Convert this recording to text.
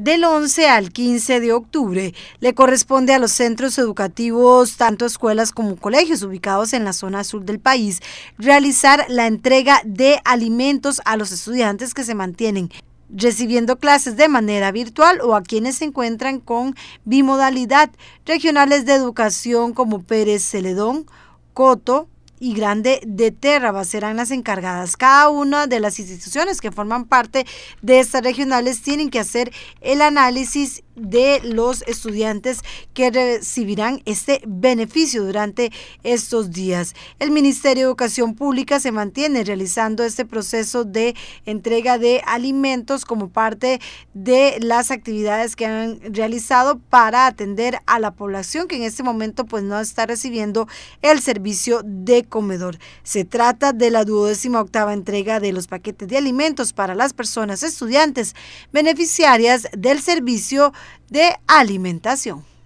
Del 11 al 15 de octubre le corresponde a los centros educativos, tanto escuelas como colegios ubicados en la zona sur del país, realizar la entrega de alimentos a los estudiantes que se mantienen recibiendo clases de manera virtual o a quienes se encuentran con bimodalidad, regionales de educación como Pérez Celedón, Coto, y Grande de Terra serán las encargadas. Cada una de las instituciones que forman parte de estas regionales tienen que hacer el análisis de los estudiantes que recibirán este beneficio durante estos días. El Ministerio de Educación Pública se mantiene realizando este proceso de entrega de alimentos como parte de las actividades que han realizado para atender a la población que en este momento pues no está recibiendo el servicio de comedor. Se trata de la duodécima octava entrega de los paquetes de alimentos para las personas estudiantes beneficiarias del servicio de alimentación.